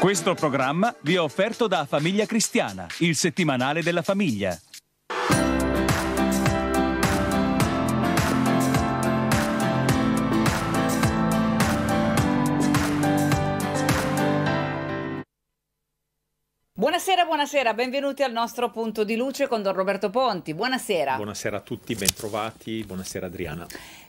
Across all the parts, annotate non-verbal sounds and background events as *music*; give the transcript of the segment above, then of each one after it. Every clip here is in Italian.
Questo programma vi è offerto da Famiglia Cristiana, il settimanale della famiglia. Buonasera, buonasera, benvenuti al nostro punto di luce con Don Roberto Ponti. Buonasera. Buonasera a tutti, bentrovati. Buonasera Adriana.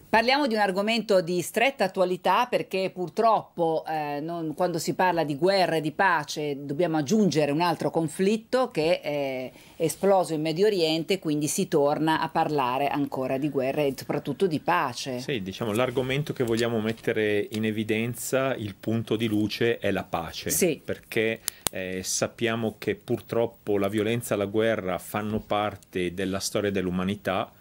Parliamo di un argomento di stretta attualità perché purtroppo eh, non, quando si parla di guerra e di pace dobbiamo aggiungere un altro conflitto che è esploso in Medio Oriente, quindi si torna a parlare ancora di guerra e soprattutto di pace. Sì, diciamo l'argomento che vogliamo mettere in evidenza, il punto di luce è la pace, sì. perché eh, sappiamo che purtroppo la violenza e la guerra fanno parte della storia dell'umanità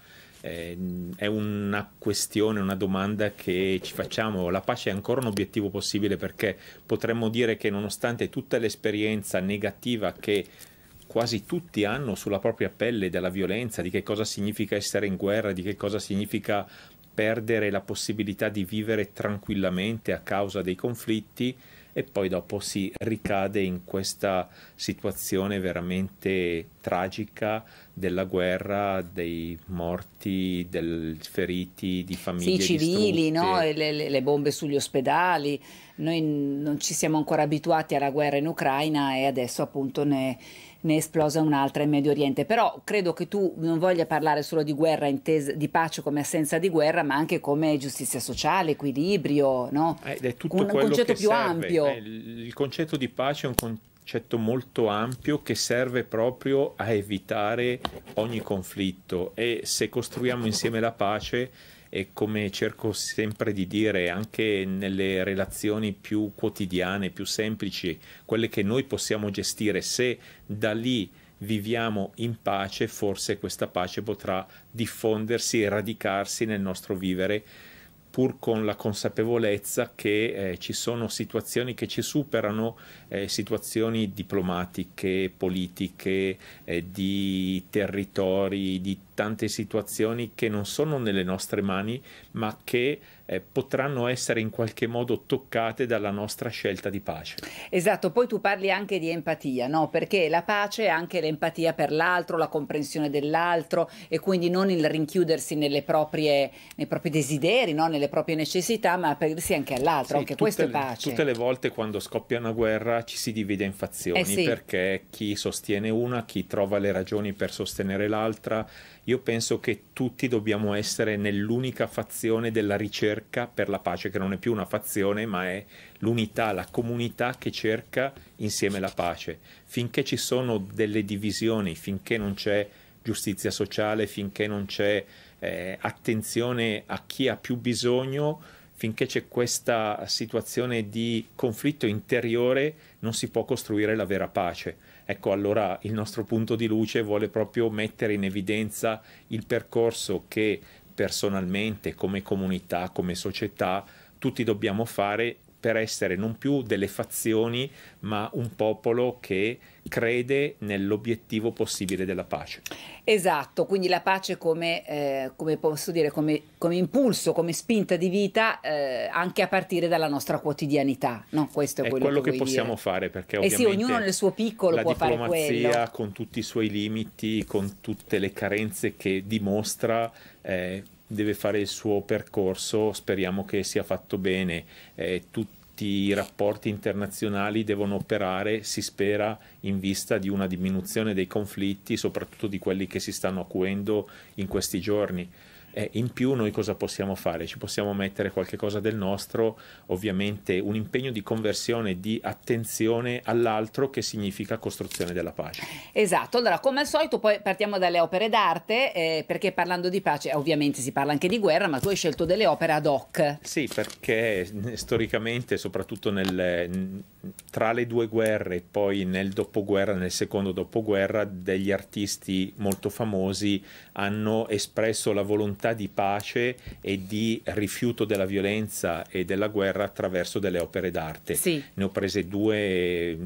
Ehm, è una questione, una domanda che ci facciamo. La pace è ancora un obiettivo possibile perché potremmo dire che nonostante tutta l'esperienza negativa che quasi tutti hanno sulla propria pelle della violenza, di che cosa significa essere in guerra, di che cosa significa perdere la possibilità di vivere tranquillamente a causa dei conflitti, e poi dopo si ricade in questa situazione veramente tragica della guerra, dei morti, dei feriti, di famiglie. Sì, i civili, no? le, le, bombe sugli ospedali. Noi non ci siamo ancora abituati alla guerra in Ucraina e adesso appunto ne ne è esplosa un'altra in Medio Oriente. Però credo che tu non voglia parlare solo di guerra, intesa, di pace come assenza di guerra, ma anche come giustizia sociale, equilibrio, no? Eh, ed è tutto un, un concetto più serve. ampio. Eh, il concetto di pace è un concetto molto ampio che serve proprio a evitare ogni conflitto e se costruiamo insieme la pace e come cerco sempre di dire anche nelle relazioni più quotidiane, più semplici, quelle che noi possiamo gestire, se da lì viviamo in pace, forse questa pace potrà diffondersi e radicarsi nel nostro vivere pur con la consapevolezza che eh, ci sono situazioni che ci superano, eh, situazioni diplomatiche, politiche, eh, di territori, di tante situazioni che non sono nelle nostre mani, ma che eh, potranno essere in qualche modo toccate dalla nostra scelta di pace. Esatto, poi tu parli anche di empatia, no? Perché la pace è anche l'empatia per l'altro, la comprensione dell'altro e quindi non il rinchiudersi proprie, nei propri desideri, no? nelle proprie necessità, ma aprirsi anche all'altro, sì, anche questo è pace. tutte le volte quando scoppia una guerra ci si divide in fazioni eh sì. perché chi sostiene una, chi trova le ragioni per sostenere l'altra, io penso che tutti dobbiamo essere nell'unica fazione della ricerca per la pace, che non è più una fazione, ma è l'unità, la comunità che cerca insieme la pace. Finché ci sono delle divisioni, finché non c'è giustizia sociale, finché non c'è eh, attenzione a chi ha più bisogno, finché c'è questa situazione di conflitto interiore, non si può costruire la vera pace Ecco allora il nostro punto di luce vuole proprio mettere in evidenza il percorso che personalmente, come comunità, come società, tutti dobbiamo fare per essere non più delle fazioni, ma un popolo che crede nell'obiettivo possibile della pace. Esatto, quindi la pace come, eh, come posso dire, come, come, impulso, come spinta di vita eh, anche a partire dalla nostra quotidianità. No, questo è, è quello, quello, che, che possiamo dire. fare perché eh sì, ognuno nel suo piccolo può fare quello. La diplomazia con tutti i suoi limiti, con tutte le carenze che dimostra eh, deve fare il suo percorso, speriamo che sia fatto bene, eh, tutti i rapporti internazionali devono operare, si spera, in vista di una diminuzione dei conflitti, soprattutto di quelli che si stanno acuendo in questi giorni. Eh, in più noi cosa possiamo fare? Ci possiamo mettere qualche cosa del nostro, ovviamente un impegno di conversione, di attenzione all'altro che significa costruzione della pace. Esatto, allora come al solito poi partiamo dalle opere d'arte eh, perché parlando di pace ovviamente si parla anche di guerra ma tu hai scelto delle opere ad hoc. Sì, perché storicamente soprattutto nel tra le due guerre e poi nel dopoguerra, nel secondo dopoguerra, degli artisti molto famosi hanno espresso la volontà di pace e di rifiuto della violenza e della guerra attraverso delle opere d'arte. Sì. Ne ho prese due,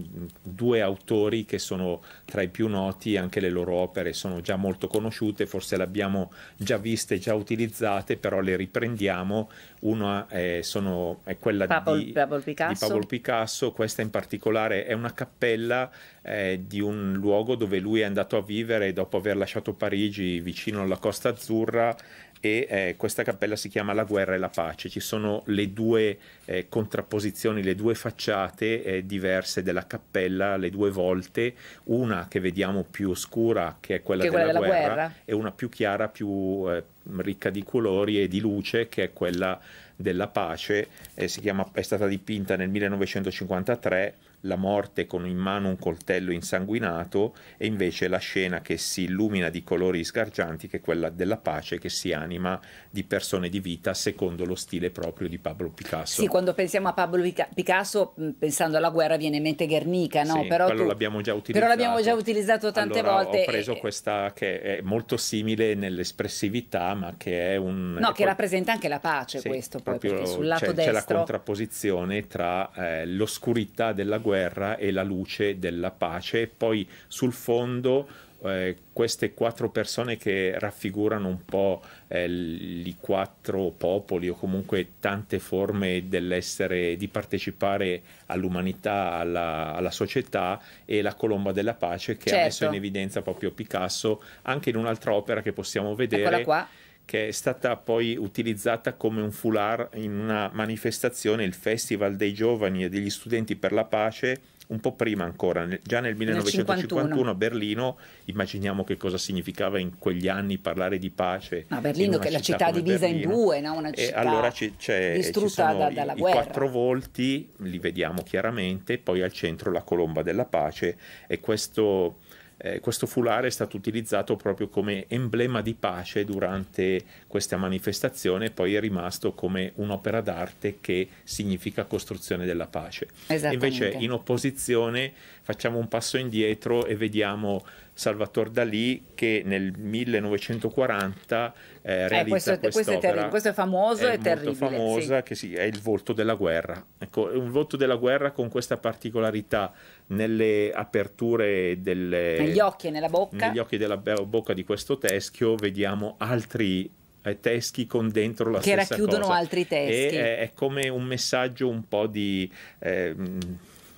due autori che sono tra i più noti, anche le loro opere sono già molto conosciute, forse le abbiamo già viste, già utilizzate, però le riprendiamo una è, sono, è quella Pablo, di, Pablo Picasso. di Pablo Picasso, questa in particolare è una cappella eh, di un luogo dove lui è andato a vivere dopo aver lasciato Parigi vicino alla Costa Azzurra e eh, questa cappella si chiama La guerra e la pace. Ci sono le due eh, contrapposizioni, le due facciate eh, diverse della cappella, le due volte, una che vediamo più scura, che è quella, che della, quella guerra, della, guerra, e una più chiara, più eh, ricca di colori e di luce, che è quella della pace. Eh, chiama, è stata dipinta nel 1953 la morte con in mano un coltello insanguinato e invece la scena che si illumina di colori sgargianti che è quella della pace che si anima di persone di vita secondo lo stile proprio di Pablo Picasso. Sì, quando pensiamo a Pablo Picasso mm, pensando alla guerra viene in mente Guernica, no? Sì, però quello tu... l'abbiamo già utilizzato. Però l'abbiamo già utilizzato tante allora, volte. Ho preso e... Eh, eh. questa che è molto simile nell'espressività ma che è un... No, è che poi... rappresenta anche la pace sì, questo, poi, proprio sul lato c'è, destro... C'è la contrapposizione tra eh, l'oscurità della guerra guerra e la luce della pace e poi sul fondo eh, queste quattro persone che raffigurano un po' eh, i quattro popoli o comunque tante forme dell'essere, di partecipare all'umanità, alla, alla, società e la colomba della pace che certo. ha messo certo. in evidenza proprio Picasso anche in un'altra opera che possiamo vedere. Eccola qua che è stata poi utilizzata come un foulard in una manifestazione, il Festival dei Giovani e degli Studenti per la Pace, un po' prima ancora, già nel 1951 a Berlino, immaginiamo che cosa significava in quegli anni parlare di pace. Ma Berlino che è la città, divisa Berlino. in due, no? una città e allora c'è, c'è, distrutta da, dalla guerra. I quattro volti, li vediamo chiaramente, poi al centro la colomba della pace e questo eh, questo fulare è stato utilizzato proprio come emblema di pace durante questa manifestazione e poi è rimasto come un'opera d'arte che significa costruzione della pace. Invece in opposizione facciamo un passo indietro e vediamo Salvatore Dalì che nel 1940 eh, realizza eh, questo, questo, è questo è famoso è e terribile. famosa sì. che sì, è il volto della guerra. Ecco, un volto della guerra con questa particolarità nelle aperture delle, negli occhi e nella bocca. Negli occhi della bocca di questo teschio vediamo altri eh, teschi con dentro la che stessa cosa. Che racchiudono altri teschi. E, è, è, come un messaggio un po' di... Eh,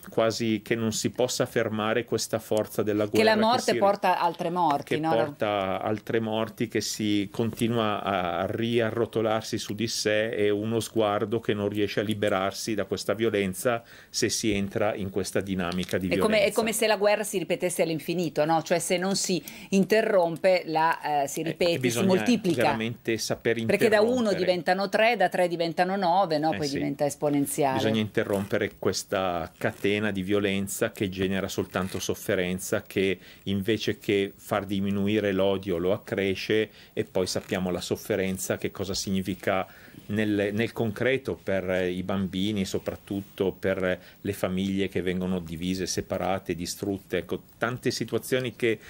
quasi che non si possa fermare questa forza della guerra. Che la morte che si... porta altre morti. Che no? porta altre morti, che si continua a riarrotolarsi su di sé e uno sguardo che non riesce a liberarsi da questa violenza se si entra in questa dinamica di è violenza. Come, è come se la guerra si ripetesse all'infinito, no? cioè se non si interrompe la, eh, si eh, ripete, eh, si moltiplica. saper Perché da uno diventano tre, da tre diventano nove, no? Eh poi eh sì. diventa esponenziale. Bisogna interrompere questa catena catena di violenza che genera soltanto sofferenza, che invece che far diminuire l'odio lo accresce e poi sappiamo la sofferenza che cosa significa nel, nel concreto per eh, i bambini, soprattutto per le famiglie che vengono divise, separate, distrutte. Ecco, tante situazioni che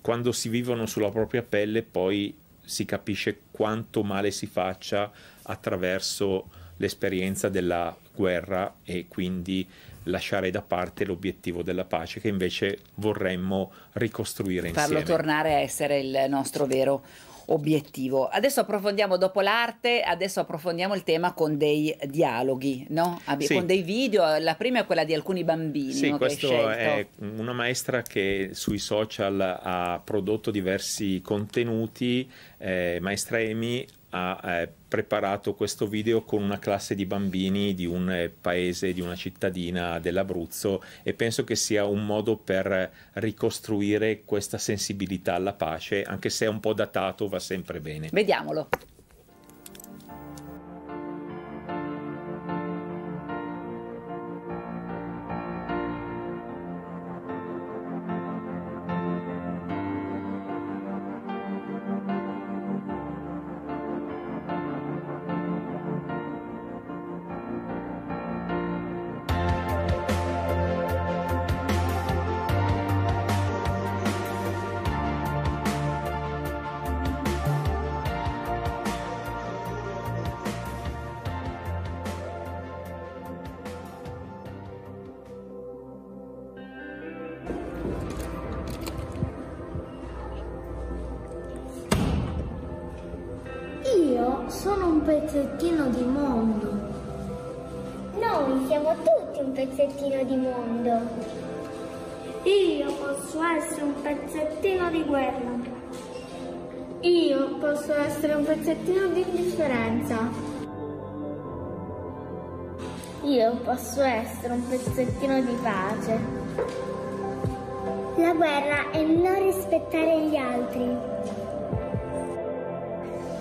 quando si vivono sulla propria pelle poi si capisce quanto male si faccia attraverso l'esperienza della guerra e quindi lasciare da parte l'obiettivo della pace che invece vorremmo ricostruire insieme. Farlo tornare a essere il nostro vero obiettivo. Adesso approfondiamo dopo l'arte, adesso approfondiamo il tema con dei dialoghi, no? sì. con dei video. La prima è quella di alcuni bambini. Sì, no, questa è una maestra che sui social ha prodotto diversi contenuti. Eh, maestra Emi ha eh, preparato questo video con una classe di bambini di un eh, paese, di una cittadina dell'Abruzzo e penso che sia un modo per ricostruire questa sensibilità alla pace, anche se è un po' datato, va sempre bene. Vediamolo. pezzettino di mondo. Noi siamo tutti un pezzettino di mondo. Io posso essere un pezzettino di guerra. Io posso essere un pezzettino di indifferenza. Io posso essere un pezzettino di pace. La guerra è non rispettare gli altri.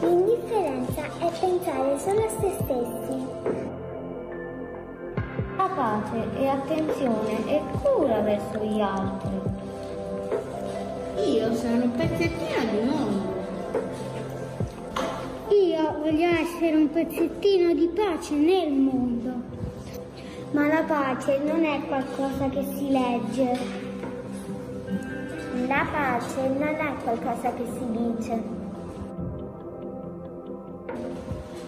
L'indifferenza è pensare solo a se stessi. La pace e attenzione e cura verso gli altri. Io sono un pezzettino di mondo. Io voglio essere un pezzettino di pace nel mondo. Ma la pace non è qualcosa che si legge. La pace non è qualcosa che si dice.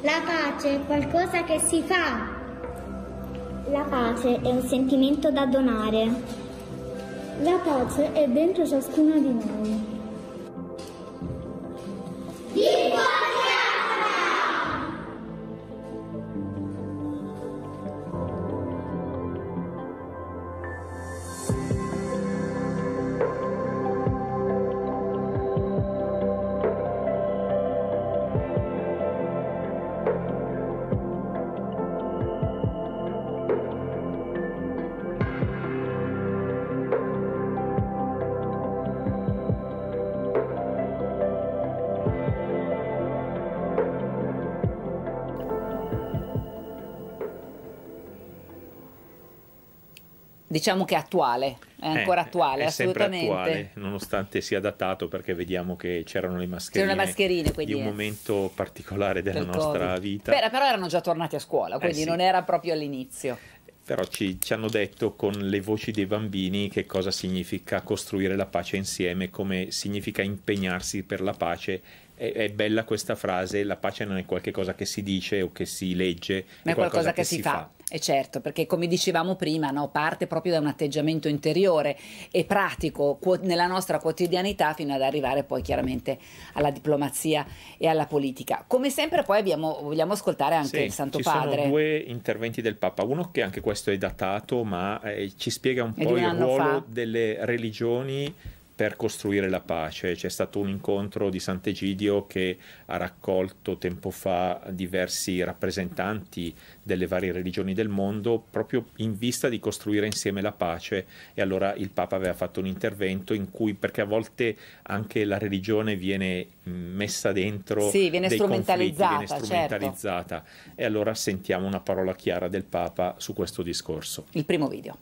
La pace è qualcosa che si fa. La pace è un sentimento da donare. La pace è dentro ciascuno di noi. diciamo che è attuale, è eh, ancora eh, attuale, è assolutamente. Attuale, nonostante sia datato perché vediamo che c'erano le mascherine, c'erano le mascherine quindi, di un momento particolare della del nostra COVID. vita. Beh, però erano già tornati a scuola, eh, quindi eh, sì. non era proprio all'inizio però ci, ci, hanno detto con le voci dei bambini che cosa significa costruire la pace insieme, come significa impegnarsi per la pace. È, è bella questa frase, la pace non è qualcosa che si dice o che si legge, ma è qualcosa, qualcosa che, che, si, fa. fa. E eh, certo, perché come dicevamo prima, no, parte proprio da un atteggiamento interiore e pratico nella nostra quotidianità fino ad arrivare poi chiaramente alla diplomazia e alla politica. Come sempre poi abbiamo, vogliamo ascoltare anche sì, il Santo ci Padre. Ci sono due interventi del Papa, uno che anche questo è datato ma eh, ci spiega un è po' il ruolo fa. delle religioni per costruire la pace. C'è stato un incontro di Sant'Egidio che ha raccolto tempo fa diversi rappresentanti delle varie religioni del mondo proprio in vista di costruire insieme la pace e allora il Papa aveva fatto un intervento in cui perché a volte anche la religione viene messa dentro sì, viene strumentalizzata, viene strumentalizzata. Certo. e allora sentiamo una parola chiara del Papa su questo discorso. Il primo video.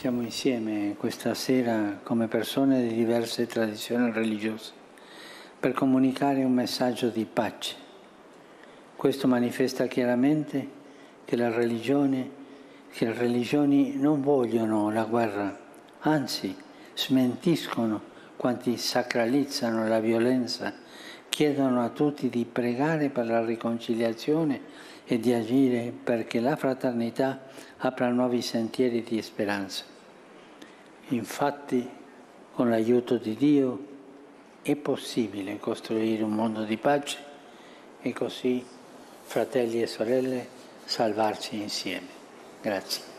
Siamo insieme questa sera come persone di diverse tradizioni religiose per comunicare un messaggio di pace. Questo manifesta chiaramente che, religione, che le religioni non vogliono la guerra, anzi smentiscono quanti sacralizzano la violenza chiedono a tutti di pregare per la riconciliazione e di agire perché la fraternità apra nuovi sentieri di speranza. Infatti, con l'aiuto di Dio è possibile costruire un mondo di pace e così, fratelli e sorelle, salvarci insieme. Grazie.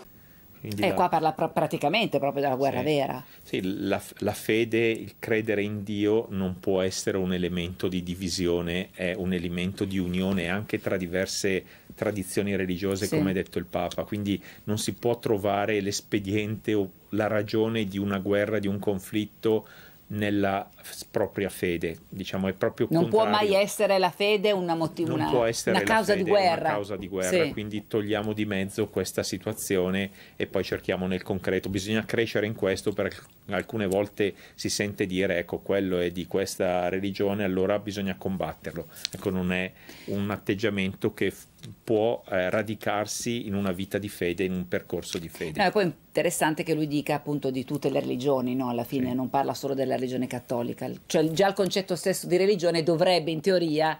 Quindi e eh, la... qua parla pr praticamente proprio della guerra sì. vera. Sì, la, la, fede, il credere in Dio non può essere un elemento di divisione, è un elemento di unione anche tra diverse tradizioni religiose, sì. come ha detto il Papa. Quindi non si può trovare l'espediente o la ragione di una guerra, di un conflitto nella propria fede, diciamo è proprio Non contrario. può mai essere la fede una, motiv- una, una, causa fede, di guerra. Una causa di guerra, sì. quindi togliamo di mezzo questa situazione e poi cerchiamo nel concreto. Bisogna crescere in questo perché alcune volte si sente dire ecco quello è di questa religione, allora bisogna combatterlo. Ecco, non è un atteggiamento che può eh, radicarsi in una vita di fede, in un percorso di fede. Eh, è poi interessante che lui dica appunto di tutte le religioni, no? alla fine sì. non parla solo della religione cattolica, cioè già il concetto stesso di religione dovrebbe in teoria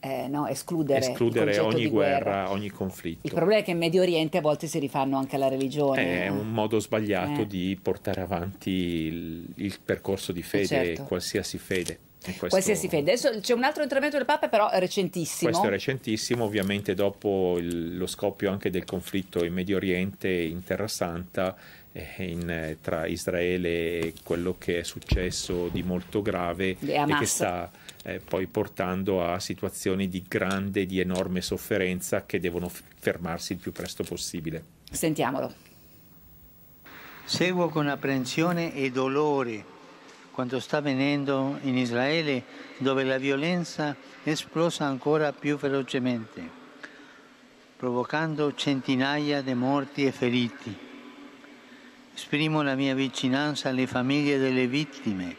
eh, no, escludere, escludere ogni guerra, guerra, ogni conflitto. Il problema è che in Medio Oriente a volte si rifanno anche alla religione. È eh? un modo sbagliato eh. di portare avanti il, il percorcesso di fede, certo. qualsiasi fede. Questo... Qualsiasi fede. Adesso c'è un altro intervento del Papa, però recentissimo. Questo è recentissimo, ovviamente dopo il, lo scoppio anche del conflitto in Medio Oriente, in Terra Santa, eh, in, eh, tra Israele e quello che è successo di molto grave e che sta eh, poi portando a situazioni di grande, di enorme sofferenza che devono fermarsi il più presto possibile. Sentiamolo. Seguo con apprensione e dolore quanto sta avvenendo in Israele, dove la violenza è esplosa ancora più ferocemente, provocando centinaia di morti e feriti. Esprimo la mia vicinanza alle famiglie delle vittime.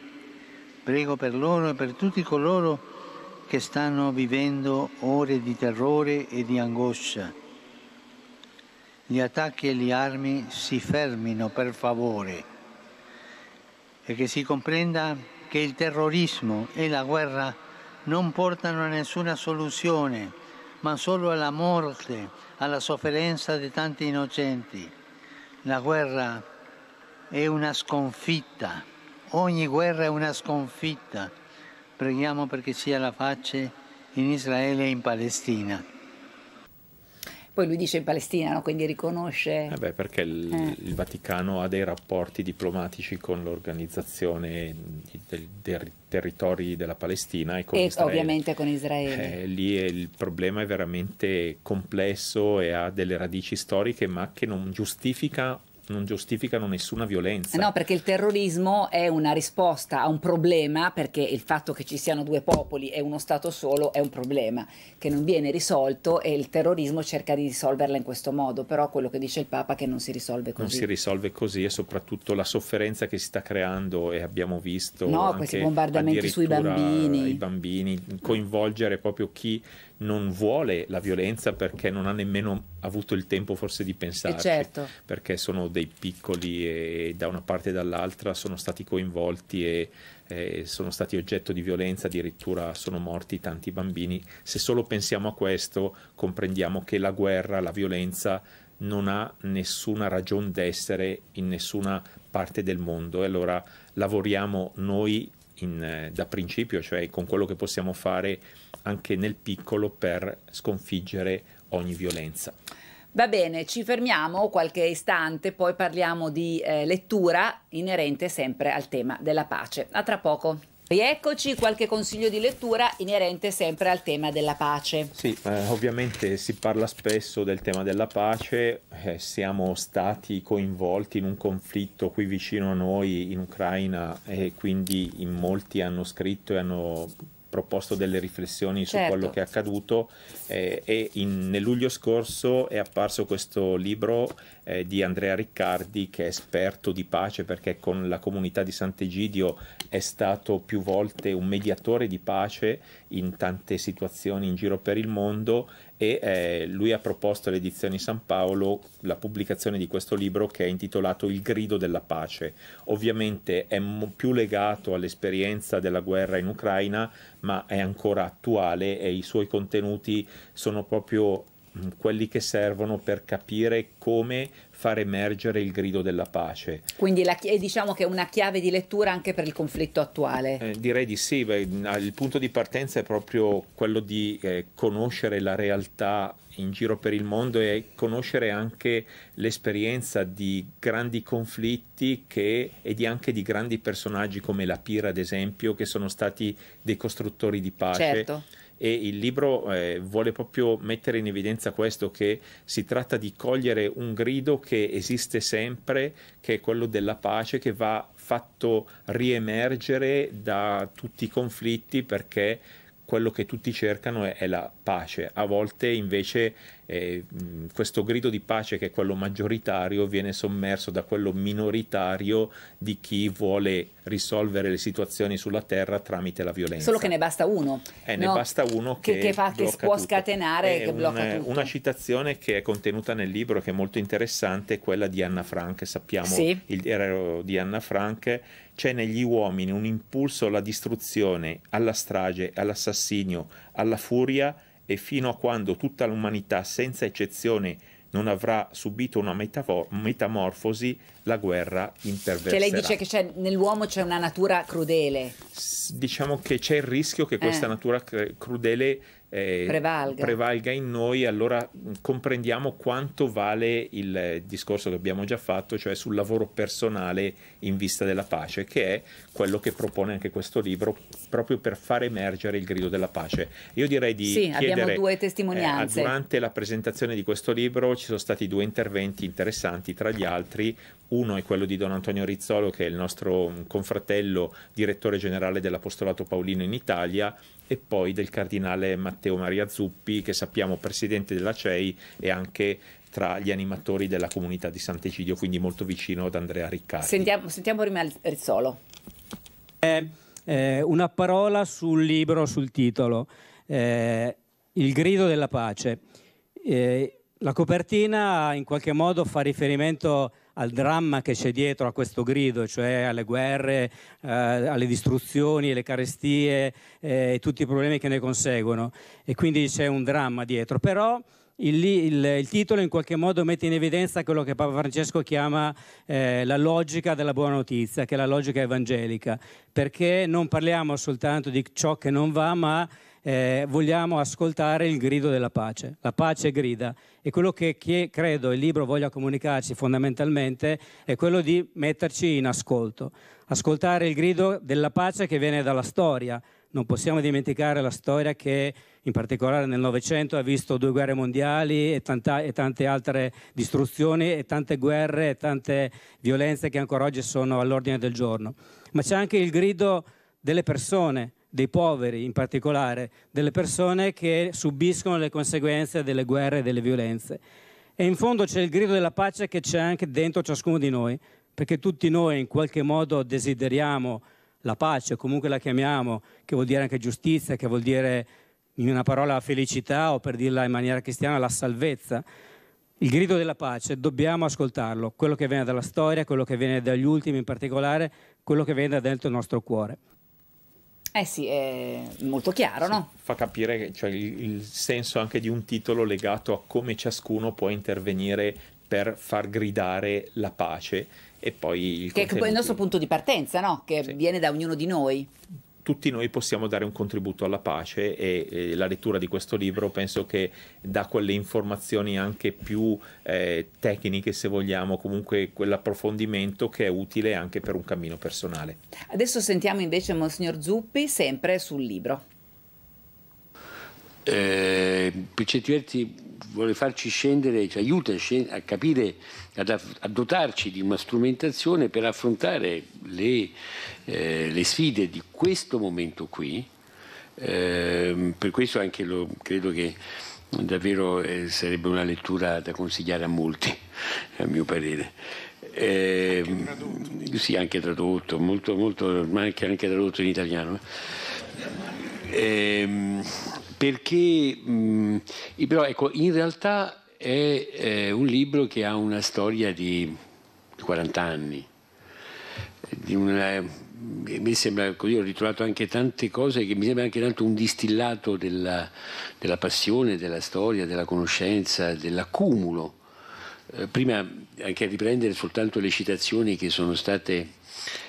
Prego per loro e per tutti coloro che stanno vivendo ore di terrore e di angoscia. Gli attacchi e le armi si fermino, per favore e che si comprenda che il terrorismo e la guerra non portano a nessuna soluzione, ma solo alla morte, alla sofferenza di tanti innocenti. La guerra è una sconfitta, ogni guerra è una sconfitta. Preghiamo perché sia la pace in Israele e in Palestina. Poi lui dice in Palestina, no? quindi riconosce... Eh beh, perché il, eh. il, Vaticano ha dei rapporti diplomatici con l'organizzazione dei, dei territori della Palestina e con e Israele. ovviamente con Israele. Eh, lì il problema è veramente complesso e ha delle radici storiche, ma che non giustifica non giustificano nessuna violenza. No, perché il terrorismo è una risposta a un problema, perché il fatto che ci siano due popoli e uno Stato solo è un problema che non viene risolto e il terrorismo cerca di risolverla in questo modo, però quello che dice il Papa è che non si risolve così. Non si risolve così e soprattutto la sofferenza che si sta creando e abbiamo visto... No, questi bombardamenti sui bambini. I bambini, coinvolgere proprio chi non vuole la violenza perché non ha nemmeno avuto il tempo forse di pensarci, eh, certo. perché sono dei piccoli e da una parte e dall'altra sono stati coinvolti e, e sono stati oggetto di violenza, addirittura sono morti tanti bambini. Se solo pensiamo a questo comprendiamo che la guerra, la violenza non ha nessuna ragione d'essere in nessuna parte del mondo e allora lavoriamo noi in, eh, da principio, cioè con quello che possiamo fare anche nel piccolo per sconfiggere ogni violenza. Va bene, ci fermiamo qualche istante, poi parliamo di eh, lettura inerente sempre al tema della pace. A tra poco. Rieccoci, qualche consiglio di lettura inerente sempre al tema della pace. Sì, eh, ovviamente si parla spesso del tema della pace, eh, siamo stati coinvolti in un conflitto qui vicino a noi in Ucraina e quindi in molti hanno scritto e hanno proposto delle riflessioni certo. su quello certo. che è accaduto eh, e in, nel luglio scorso è apparso questo libro eh, di Andrea Riccardi che è esperto di pace perché con la comunità di Sant'Egidio è stato più volte un mediatore di pace in tante situazioni in giro per il mondo e eh, lui ha proposto alle edizioni San Paolo la pubblicazione di questo libro che è intitolato Il grido della pace. Ovviamente è mo- più legato all'esperienza della guerra in Ucraina, ma è ancora attuale e i suoi contenuti sono proprio Mm, quelli che servono per capire come far emergere il grido della pace. Quindi la, diciamo che è una chiave di lettura anche per il conflitto attuale. Eh, direi di sì, ah, il punto di partenza è proprio quello di eh, conoscere la realtà in giro per il mondo e conoscere anche l'esperienza di grandi conflitti che, e di anche di grandi personaggi come la Pira, ad esempio, che sono stati dei costruttori di pace. Certo e il libro eh, vuole proprio mettere in evidenza questo che si tratta di cogliere un grido che esiste sempre, che è quello della pace che va fatto riemergere da tutti i conflitti perché quello che tutti cercano è, è la pace. A volte invece eh, questo grido di pace che è quello maggioritario viene sommerso da quello minoritario di chi vuole risolvere le situazioni sulla terra tramite la violenza. Solo che ne basta uno. Eh, no? ne basta uno che, che, fa, che può tutto. scatenare e che un, blocca tutto. Una citazione che è contenuta nel libro che è molto interessante è quella di Anna Frank, sappiamo sì. il errore di Anna Frank c'è negli uomini un impulso alla distruzione, alla strage, all'assassinio, alla furia e fino a quando tutta l'umanità, senza eccezione, non avrà subito una metamorfosi, la guerra interverserà. Cioè lei dice che nell'uomo c'è una natura crudele diciamo che c'è il rischio che questa eh. natura crudele eh, prevalga. prevalga. in noi, allora mm, comprendiamo quanto vale il discorso che abbiamo già fatto, cioè sul lavoro personale in vista della pace, che è quello che propone anche questo libro proprio per far emergere il grido della pace. Io direi di sì, chiedere, abbiamo due testimonianze. Eh, durante la presentazione di questo libro ci sono stati due interventi interessanti, tra gli altri uno è quello di Don Antonio Rizzolo, che è il nostro mm, confratello direttore generale dell'Apostolato Paolino in Italia, e poi del cardinale Matteo Maria Zuppi, che sappiamo presidente della CEI e anche tra gli animatori della comunità di Sant'Egidio, quindi molto vicino ad Andrea Riccardi. Sentiamo, sentiamo prima Rizzolo. Eh, eh, una parola sul libro, sul titolo, eh, Il grido della pace. la copertina in qualche modo fa riferimento al dramma che c'è dietro a questo grido, cioè alle guerre, eh, alle distruzioni, alle carestie eh, e tutti i problemi che ne conseguono. E quindi c'è un dramma dietro. Però il, il, il, titolo in qualche modo mette in evidenza quello che Papa Francesco chiama eh, la logica della buona notizia, che è la logica evangelica, perché non parliamo soltanto di ciò che non va, ma eh, vogliamo ascoltare il grido della pace. La pace grida e quello che, che credo il libro voglia comunicarci fondamentalmente è quello di metterci in ascolto, ascoltare il grido della pace che viene dalla storia. Non possiamo dimenticare la storia che in particolare nel Novecento ha visto due guerre mondiali e, tanta, e, tante altre distruzioni e tante guerre e tante violenze che ancora oggi sono all'ordine del giorno. Ma c'è anche il grido delle persone, dei poveri in particolare, delle persone che subiscono le conseguenze delle guerre e delle violenze. E in fondo c'è il grido della pace che c'è anche dentro ciascuno di noi, perché tutti noi in qualche modo desideriamo la pace, comunque la chiamiamo, che vuol dire anche giustizia, che vuol dire in una parola felicità o per dirla in maniera cristiana la salvezza. Il grido della pace, dobbiamo ascoltarlo, quello che viene dalla storia, quello che viene dagli ultimi in particolare, quello che viene dentro il nostro cuore. Eh sì, è molto chiaro, sì, no? Fa capire cioè, il, il senso anche di un titolo legato a come ciascuno può intervenire per far gridare la pace e poi il che, è il nostro punto di partenza, no? Che sì. viene da ognuno di noi tutti noi possiamo dare un contributo alla pace e, e la lettura di questo libro penso che dà quelle informazioni anche più eh, tecniche se vogliamo, comunque quell'approfondimento che è utile anche per un cammino personale. Adesso sentiamo invece Monsignor Zuppi sempre sul libro. Eh, per vuole farci scendere, ci aiuta a capire, a dotarci di una strumentazione per affrontare le, eh, le sfide di questo momento qui. Eh, per questo anche lo, credo che davvero eh, sarebbe una lettura da consigliare a molti, a mio parere. Eh, anche tradotto. Sì, anche tradotto, molto, molto, ma anche, anche tradotto in italiano. Eh, perché mh, mm, però ecco, in realtà è, è eh, un libro che ha una storia di 40 anni. Una, eh, mi sembra così, ecco, ho ritrovato anche tante cose che mi sembra anche tanto un distillato della, della passione, della storia, della conoscenza, dell'accumulo. Eh, prima anche a riprendere soltanto le citazioni che sono state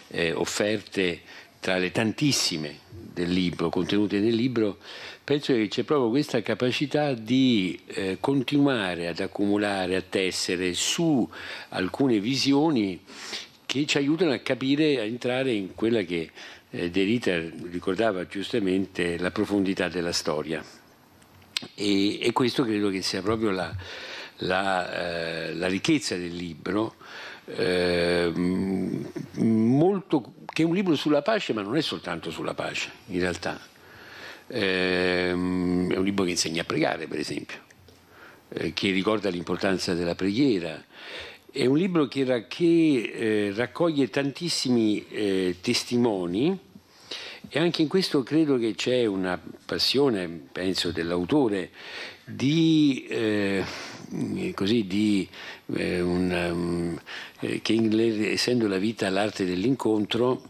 eh, offerte tra le tantissime del libro, contenute nel libro, penso che c'è proprio questa capacità di eh, continuare ad accumulare, a tessere su alcune visioni che ci aiutano a capire, a entrare in quella che eh, De Ritter ricordava giustamente, la profondità della storia. E, e questo credo che sia proprio la, la, eh, la ricchezza del libro, eh, molto, che è un libro sulla pace, ma non è soltanto sulla pace, in realtà Ehm, è un libro che insegna a pregare, per esempio, eh, che ricorda l'importanza della preghiera. È un libro che, che eh, raccoglie tantissimi eh, testimoni e anche in questo credo che c'è una passione, penso, dell'autore di, eh, così, di eh, una, um, eh, che essendo la vita l'arte dell'incontro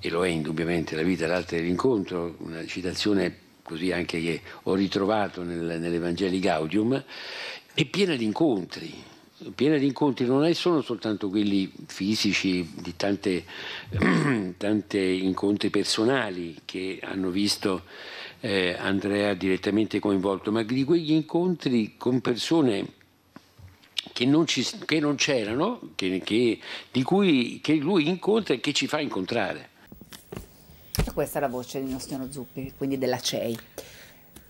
e lo è indubbiamente la vita l'arte dell'incontro, una citazione così anche che ho ritrovato nel, nell'Evangeli Gaudium, è piena di incontri, piena di incontri non sono soltanto quelli fisici, di tante, *clears throat* tante incontri personali che hanno visto eh, Andrea direttamente coinvolto, ma di quegli incontri con persone che non, ci, che non c'erano, che, che, di cui che lui incontra e che ci fa incontrare. Questa è la voce di Nostino Zuppi, quindi della CEI.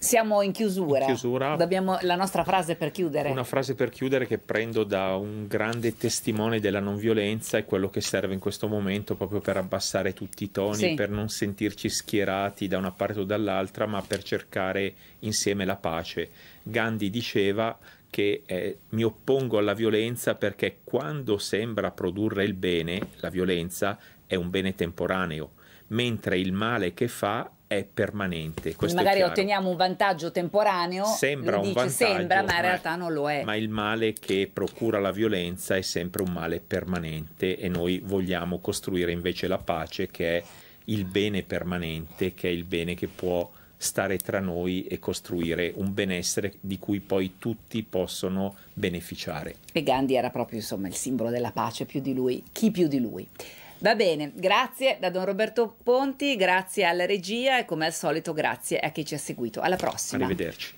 Siamo in chiusura. In chiusura Dobbiamo, la nostra frase per chiudere. Una frase per chiudere che prendo da un grande testimone della non violenza e quello che serve in questo momento proprio per abbassare tutti i toni, sì. per non sentirci schierati da una parte o dall'altra, ma per cercare insieme la pace. Gandhi diceva che eh, mi oppongo alla violenza perché quando sembra produrre il bene, la violenza è un bene temporaneo, mentre il male che fa è permanente. Questo Magari otteniamo un vantaggio temporaneo, sembra eh, un vantaggio, sembra, ma in realtà non lo è. Ma il male che procura la violenza è sempre un male permanente e noi vogliamo costruire invece la pace che è il bene permanente, che è il bene che può stare tra noi e costruire un benessere di cui poi tutti possono beneficiare. E Gandhi era proprio insomma il simbolo della pace, più di lui, chi più di lui. Va bene, grazie da Don Roberto Ponti, grazie alla regia e come al solito grazie a chi ci ha seguito. Alla prossima. Arrivederci.